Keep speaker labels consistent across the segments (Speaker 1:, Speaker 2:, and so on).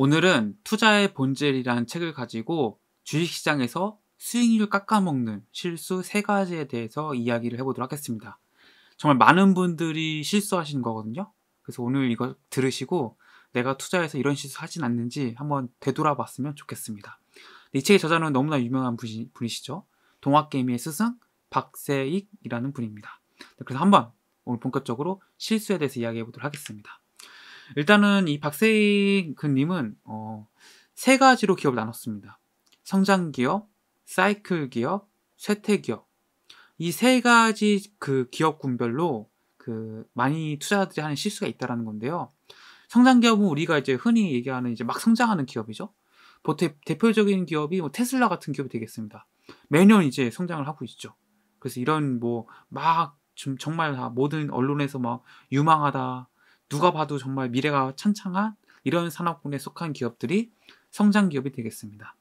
Speaker 1: 오늘은 투자의 본질이란 책을 가지고 주식시장에서 수익률 깎아먹는 실수 세가지에 대해서 이야기를 해보도록 하겠습니다. 정말 많은 분들이 실수하시는 거거든요. 그래서 오늘 이거 들으시고 내가 투자해서 이런 실수 하진 않는지 한번 되돌아봤으면 좋겠습니다. 이 책의 저자는 너무나 유명한 분이시죠. 동학개미의 스승 박세익이라는 분입니다. 네, 그래서 한번 오늘 본격적으로 실수에 대해서 이야기해 보도록 하겠습니다. 일단은 이 박세익 근님은 어, 세 가지로 기업을 나눴습니다. 성장 기업, 사이클 기업, 쇠퇴 기업. 이 세 가지 그 기업 군별로 그 많이 투자들이 하는 실수가 있다라는 건데요. 성장 기업은 우리가 이제 흔히 얘기하는 이제 막 성장하는 기업이죠. 보통 뭐 대표적인 기업이 뭐 테슬라 같은 기업이 되겠습니다. 매년 이제 성장을 하고 있죠. 그래서 이런 뭐막 정말 다 모든 언론에서 막 유망하다 누가 봐도 정말 미래가 찬창한 이런 산업군에 속한 기업들이 성장 기업이 되겠습니다.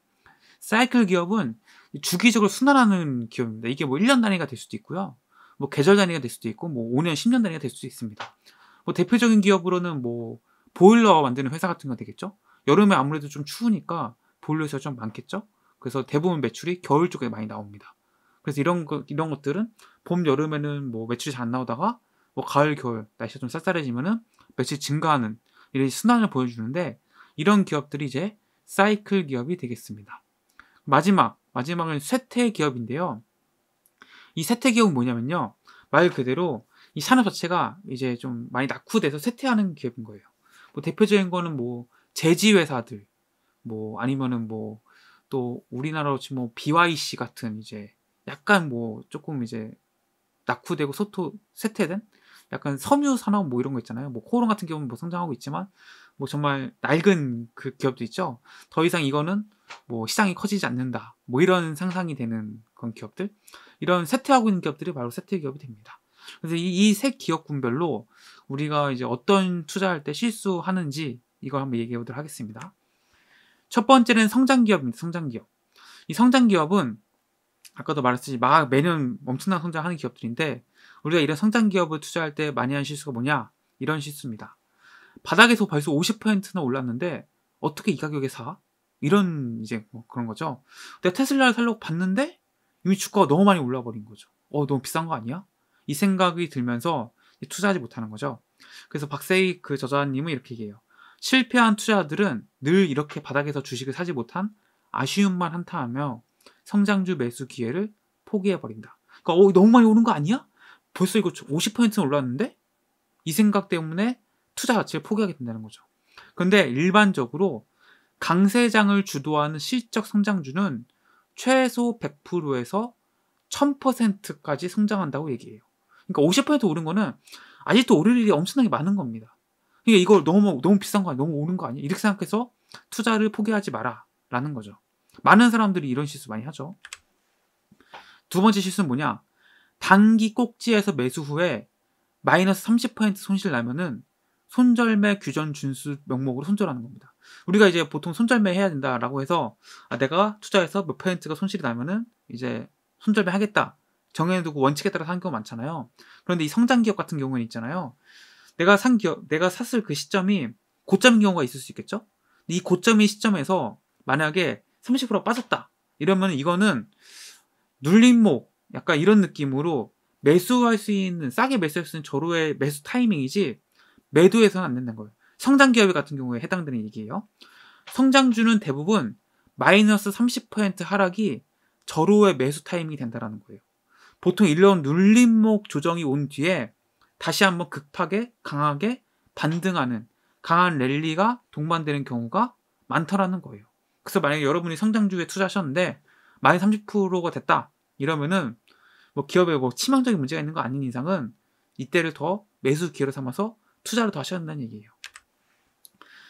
Speaker 1: 사이클 기업은 주기적으로 순환하는 기업입니다. 이게 뭐 1년 단위가 될 수도 있고요. 뭐 계절 단위가 될 수도 있고 뭐 5년, 10년 단위가 될 수도 있습니다. 뭐 대표적인 기업으로는 뭐 보일러 만드는 회사 같은 거 되겠죠. 여름에 아무래도 좀 추우니까 보일러에서 좀 많겠죠. 그래서 대부분 매출이 겨울 쪽에 많이 나옵니다. 그래서 이런 거, 이런 것들은 봄 여름에는 뭐 매출이 잘 안 나오다가 뭐 가을 겨울 날씨가 좀 쌀쌀해지면은 몇이 증가하는 이런 순환을 보여주는데 이런 기업들이 이제 사이클 기업이 되겠습니다. 마지막 마지막은 쇠퇴 기업인데요. 이 쇠퇴 기업은 뭐냐면요 말 그대로 이 산업 자체가 이제 좀 많이 낙후돼서 쇠퇴하는 기업인 거예요. 뭐 대표적인 거는 뭐 제지 회사들 뭐 아니면은 뭐 또 우리나라로 치면 뭐 BYC 같은 이제 약간 뭐 조금 이제 낙후되고 소토 쇠퇴된 약간 섬유 산업 뭐 이런 거 있잖아요. 뭐 코오롱 같은 경우는 뭐 성장하고 있지만 뭐 정말 낡은 그 기업도 있죠. 더 이상 이거는 뭐 시장이 커지지 않는다. 뭐 이런 상상이 되는 그런 기업들. 이런 세트하고 있는 기업들이 바로 세트 기업이 됩니다. 그래서 이세 이 기업군별로 우리가 이제 어떤 투자할 때 실수하는지 이걸 한번 얘기해 보도록 하겠습니다. 첫 번째는 성장 기업입니다. 성장 기업. 이 성장 기업은 아까도 말했듯이 막 매년 엄청난 성장하는 기업들인데 우리가 이런 성장 기업을 투자할 때 많이 하는 실수가 뭐냐? 이런 실수입니다. 바닥에서 벌써 50%나 올랐는데 어떻게 이 가격에 사? 이런 이제 뭐 그런 거죠. 내가 테슬라를 살려고 봤는데 이미 주가가 너무 많이 올라 버린 거죠. 어, 너무 비싼 거 아니야? 이 생각이 들면서 투자하지 못하는 거죠. 그래서 박세희 그 저자님은 이렇게 얘기해요. 실패한 투자들은 늘 이렇게 바닥에서 주식을 사지 못한 아쉬움만 한타하며 성장주 매수 기회를 포기해버린다. 그러니까 어, 너무 많이 오는 거 아니야? 벌써 이거 50%는 올랐는데 이 생각 때문에 투자 자체를 포기하게 된다는 거죠. 근데 일반적으로 강세장을 주도하는 실적 성장주는 최소 100%에서 1000%까지 성장한다고 얘기해요. 그러니까 50% 오른 거는 아직도 오를 일이 엄청나게 많은 겁니다. 그러니까 이걸 너무 너무 비싼 거 아니야? 너무 오른 거 아니야? 이렇게 생각해서 투자를 포기하지 마라라는 거죠. 많은 사람들이 이런 실수 많이 하죠. 두 번째 실수는 뭐냐? 단기 꼭지에서 매수 후에 마이너스 30% 손실 나면은 손절매 규정 준수 명목으로 손절하는 겁니다. 우리가 이제 보통 손절매 해야 된다라고 해서 아, 내가 투자해서 몇 퍼센트가 손실이 나면은 이제 손절매 하겠다 정해두고 원칙에 따라 산 경우 많잖아요. 그런데 이 성장 기업 같은 경우는 있잖아요. 내가 산 기업, 내가 샀을 그 시점이 고점인 경우가 있을 수 있겠죠. 이 고점인 시점에서 만약에 30% 빠졌다 이러면 이거는 눌림목 약간 이런 느낌으로 매수할 수 있는 싸게 매수할 수 있는 저로의 매수 타이밍이지 매도해서는 안 된다는 거예요. 성장 기업 같은 경우에 해당되는 얘기예요. 성장주는 대부분 마이너스 30% 하락이 저로의 매수 타이밍이 된다라는 거예요. 보통 1년 눌림목 조정이 온 뒤에 다시 한번 급하게 강하게 반등하는 강한 랠리가 동반되는 경우가 많더라는 거예요. 그래서 만약에 여러분이 성장주에 투자하셨는데 마이 30%가 됐다 이러면은 뭐 기업에 뭐 치명적인 문제가 있는 거 아닌 이상은 이때를 더 매수 기회로 삼아서 투자를 더 하셔야 한다는 얘기예요.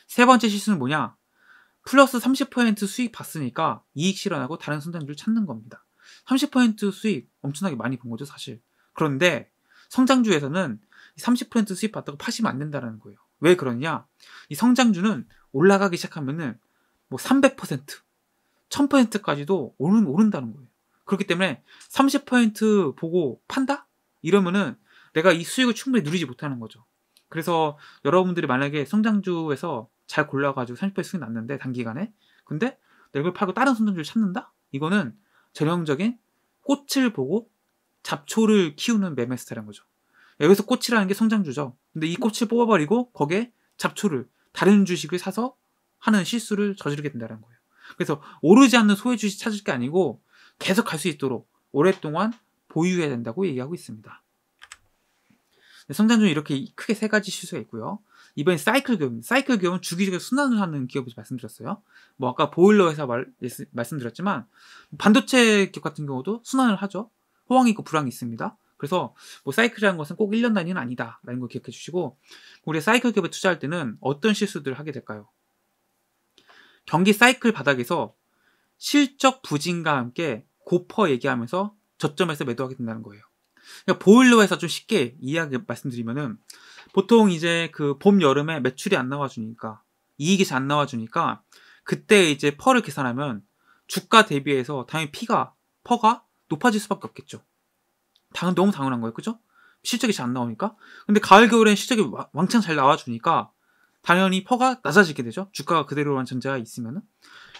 Speaker 1: 세 번째 실수는 뭐냐? 플러스 30% 수익 봤으니까 이익 실현하고 다른 성장주를 찾는 겁니다. 30% 수익 엄청나게 많이 본 거죠, 사실. 그런데 성장주에서는 30% 수익 봤다고 파시면 안 된다는 거예요. 왜 그러냐? 이 성장주는 올라가기 시작하면은 뭐 300%, 1000%까지도 오른, 오른다는 거예요. 그렇기 때문에 30% 보고 판다? 이러면은 내가 이 수익을 충분히 누리지 못하는 거죠. 그래서 여러분들이 만약에 성장주에서 잘 골라가지고 30% 수익 났는데 단기간에 근데 내걸 팔고 다른 성장주를 찾는다? 이거는 전형적인 꽃을 보고 잡초를 키우는 매매 스타일인 거죠. 여기서 꽃이라는 게 성장주죠. 근데 이 꽃을 뽑아버리고 거기에 잡초를 다른 주식을 사서 하는 실수를 저지르게 된다는 거예요. 그래서 오르지 않는 소외 주식 찾을 게 아니고 계속 갈 수 있도록 오랫동안 보유해야 된다고 얘기하고 있습니다. 네, 성장주는 이렇게 크게 세 가지 실수가 있고요. 이번엔 사이클 기업 사이클 기업은 주기적으로 순환을 하는 기업에 말씀드렸어요. 뭐 아까 보일러 회사 말, 말씀드렸지만 반도체 기업 같은 경우도 순환을 하죠. 호황이 있고 불황이 있습니다. 그래서 뭐 사이클이라는 것은 꼭 1년 단위는 아니다라는 걸 기억해 주시고 우리 사이클 기업에 투자할 때는 어떤 실수들을 하게 될까요? 경기 사이클 바닥에서 실적 부진과 함께 고퍼 얘기하면서 저점에서 매도하게 된다는 거예요. 그러니까 보일러 에서좀 쉽게 이야기 말씀드리면은 보통 이제 그 봄 여름에 매출이 안 나와주니까 이익이 잘 안 나와주니까 그때 이제 퍼를 계산하면 주가 대비해서 당연히 피가 퍼가 높아질 수밖에 없겠죠. 당연 너무 당연한 거예요, 그죠? 실적이 잘 안 나오니까. 근데 가을 겨울엔 실적이 왕창 잘 나와주니까 당연히 퍼가 낮아지게 되죠. 주가가 그대로 한 전제가 있으면은.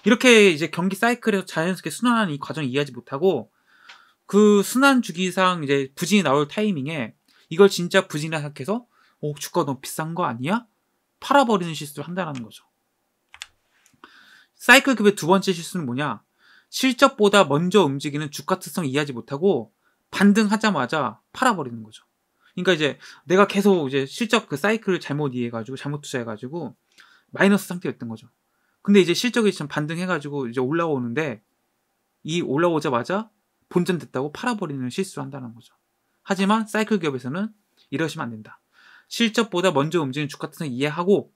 Speaker 1: 이렇게 이제 경기 사이클에서 자연스럽게 순환하는 이 과정을 이해하지 못하고 그 순환 주기상 이제 부진이 나올 타이밍에 이걸 진짜 부진이라 생각해서 오 주가 너무 비싼 거 아니야? 팔아버리는 실수를 한다라는 거죠. 사이클 급의 두 번째 실수는 뭐냐? 실적보다 먼저 움직이는 주가 특성 이해하지 못하고 반등하자마자 팔아버리는 거죠. 그러니까 이제 내가 계속 이제 실적 그 사이클을 잘못 이해해가지고 잘못 투자해가지고 마이너스 상태였던 거죠. 근데 이제 실적이 좀 반등해가지고 이제 올라오는데 이 올라오자마자 본전됐다고 팔아버리는 실수를 한다는 거죠. 하지만 사이클 기업에서는 이러시면 안 된다. 실적보다 먼저 움직이는 주가 특성 이해하고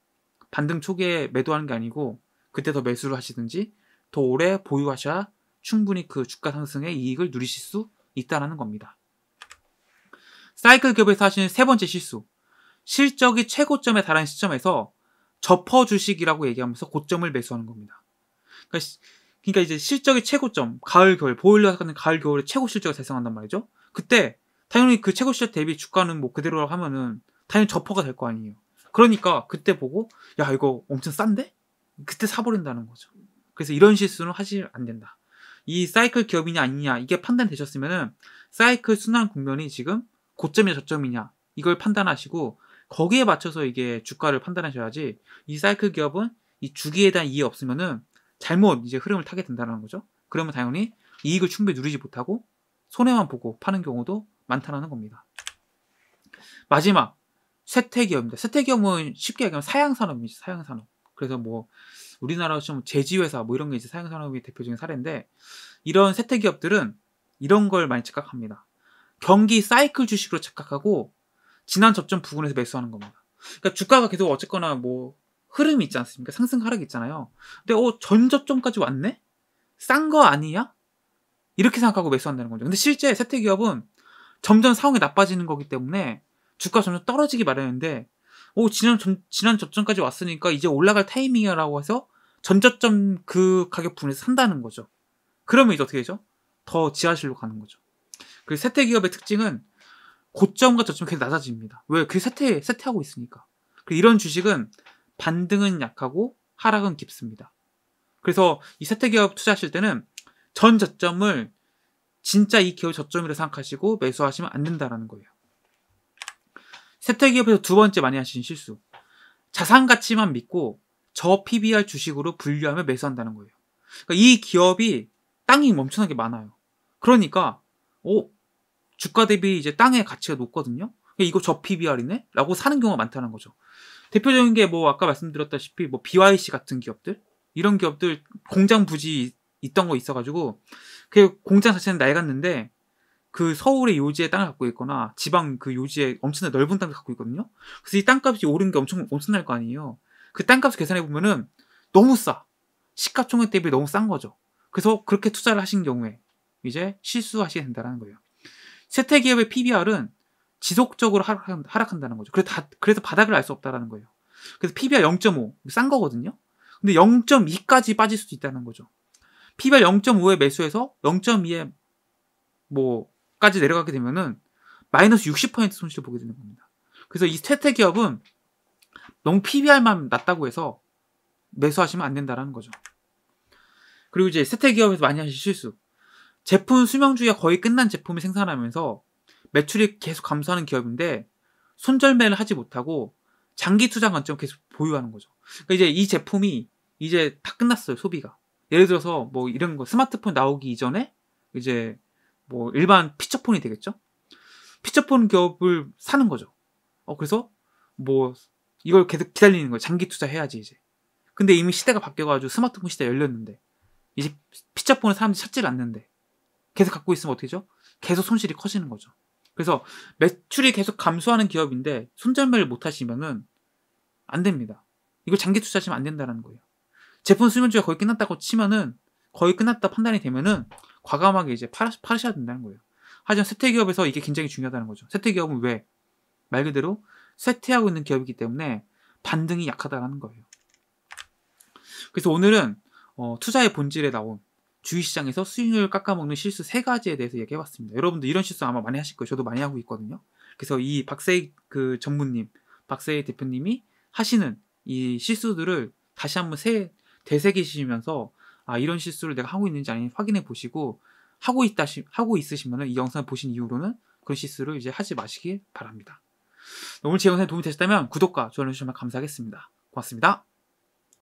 Speaker 1: 반등 초기에 매도하는 게 아니고 그때 더 매수를 하시든지 더 오래 보유하셔야 충분히 그 주가 상승의 이익을 누리실 수 있다라는 겁니다. 사이클 기업에서 하시는 세 번째 실수. 실적이 최고점에 달한 시점에서 접어 주식이라고 얘기하면서 고점을 매수하는 겁니다. 그러니까, 그러니까, 이제 실적의 최고점, 가을 겨울 보일러 같은 가을 겨울에 최고 실적을 달성한단 말이죠. 그때 당연히 그 최고 실적 대비 주가는 뭐 그대로 라고 하면은 당연히 접어가 될 거 아니에요. 그러니까 그때 보고 야 이거 엄청 싼데? 그때 사버린다는 거죠. 그래서 이런 실수는 하시면 안 된다. 이 사이클 기업이냐 아니냐 이게 판단되셨으면은 사이클 순환 국면이 지금 고점이냐 저점이냐 이걸 판단하시고 거기에 맞춰서 이게 주가를 판단하셔야지 이 사이클 기업은 이 주기에 대한 이해 없으면은 잘못 이제 흐름을 타게 된다는 거죠. 그러면 당연히 이익을 충분히 누리지 못하고 손해만 보고 파는 경우도 많다는 겁니다. 마지막 세태기업입니다. 세태기업은 쉽게 얘기하면 사양산업이죠. 사양산업. 그래서 뭐 우리나라 좀 제지회사 뭐 이런 게 이제 사양산업이 대표적인 사례인데 이런 세태기업들은 이런 걸 많이 착각합니다. 경기 사이클 주식으로 착각하고 지난 접점 부근에서 매수하는 겁니다. 그러니까 주가가 계속 어쨌거나 뭐 흐름이 있지 않습니까? 상승 하락 있잖아요. 근데 어전접점까지 왔네? 싼 거 아니야? 이렇게 생각하고 매수한다는 거죠. 근데 실제 세태 기업은 점점 상황이 나빠지는 거기 때문에 주가 점점 떨어지기 마련인데 오 어, 지난 전, 지난 저점까지 왔으니까 이제 올라갈 타이밍이라고 해서 전저점 그 가격 분에서 산다는 거죠. 그러면 이제 어떻게 되죠? 더 지하실로 가는 거죠. 그리고 세태 기업의 특징은 고점과 저점 이 계속 낮아집니다. 왜? 그 세태 세태하고 있으니까. 이런 주식은 반등은 약하고 하락은 깊습니다. 그래서 이 세태 기업 투자하실 때는 전 저점을 진짜 이 기업 저점이라 생각하시고 매수하시면 안 된다라는 거예요. 세태 기업에서 두 번째 많이 하시는 실수. 자산 가치만 믿고 저 PBR 주식으로 분류하며 매수한다는 거예요. 그러니까 이 기업이 땅이 멈청나게 많아요. 그러니까 오, 어, 주가 대비 이제 땅의 가치가 높거든요. 그러니까 이거 저 PBR이네? 라고 사는 경우가 많다는 거죠. 대표적인 게 뭐 아까 말씀드렸다시피 뭐 BYC 같은 기업들 이런 기업들 공장 부지 있던 거 있어가지고 그 공장 자체는 낡았는데 그 서울의 요지에 땅을 갖고 있거나 지방 그 요지에 엄청나 넓은 땅을 갖고 있거든요. 그래서 이 땅값이 오른 게 엄청 엄청날 거 아니에요. 그 땅값을 계산해 보면은 너무 싸. 시가총액 대비 너무 싼 거죠. 그래서 그렇게 투자를 하신 경우에 이제 실수하시게 된다는 거예요. 세태 기업의 PBR은 지속적으로 하락, 한다는 거죠. 그래서, 다, 그래서 바닥을 알 수 없다라는 거예요. 그래서 PBR 0.5, 싼 거거든요. 근데 0.2까지 빠질 수도 있다는 거죠. PBR 0.5에 매수해서 0.2에 뭐까지 내려가게 되면은 마이너스 60% 손실을 보게 되는 겁니다. 그래서 이 세태 기업은 너무 PBR만 낮다고 해서 매수하시면 안 된다라는 거죠. 그리고 이제 세태 기업에서 많이 하실 실수. 제품 수명주기가 거의 끝난 제품을 생산하면서 매출이 계속 감소하는 기업인데 손절매를 하지 못하고 장기 투자 관점 계속 보유하는 거죠. 그러니까 이제 이 제품이 이제 다 끝났어요 소비가. 예를 들어서 뭐 이런 거 스마트폰 나오기 이전에 이제 뭐 일반 피처폰이 되겠죠. 피처폰 기업을 사는 거죠. 어 그래서 뭐 이걸 계속 기다리는 거예요. 장기 투자해야지 이제. 근데 이미 시대가 바뀌어가지고 스마트폰 시대 열렸는데 이제 피처폰을 사람들이 찾질 않는데 계속 갖고 있으면 어떻게 죠 계속 손실이 커지는 거죠. 그래서 매출이 계속 감소하는 기업인데 손절매를 못 하시면은 안 됩니다. 이걸 장기 투자하시면 안된다는 거예요. 제품 수면주가 거의 끝났다고 치면은 거의 끝났다 판단이 되면은 과감하게 이제 팔 팔으셔야 된다는 거예요. 하지만 세태 기업에서 이게 굉장히 중요하다는 거죠. 세태 기업은 왜? 말 그대로 세태하고 있는 기업이기 때문에 반등이 약하다는 거예요. 그래서 오늘은 어, 투자의 본질에 나온 주식시장에서 수익률 깎아먹는 실수 세 가지에 대해서 얘기해봤습니다. 여러분도 이런 실수 아마 많이 하실 거예요. 저도 많이 하고 있거든요. 그래서 이 박세희 그 전무님, 박세희 대표님이 하시는 이 실수들을 다시 한번 새 되새기시면서 아 이런 실수를 내가 하고 있는지 아닌지 확인해 보시고 하고 있다 하고 있으시면은 이 영상 보신 이후로는 그런 실수를 이제 하지 마시길 바랍니다. 오늘 제영상에 도움이 되셨다면 구독과 좋아요 주시면 감사하겠습니다. 고맙습니다.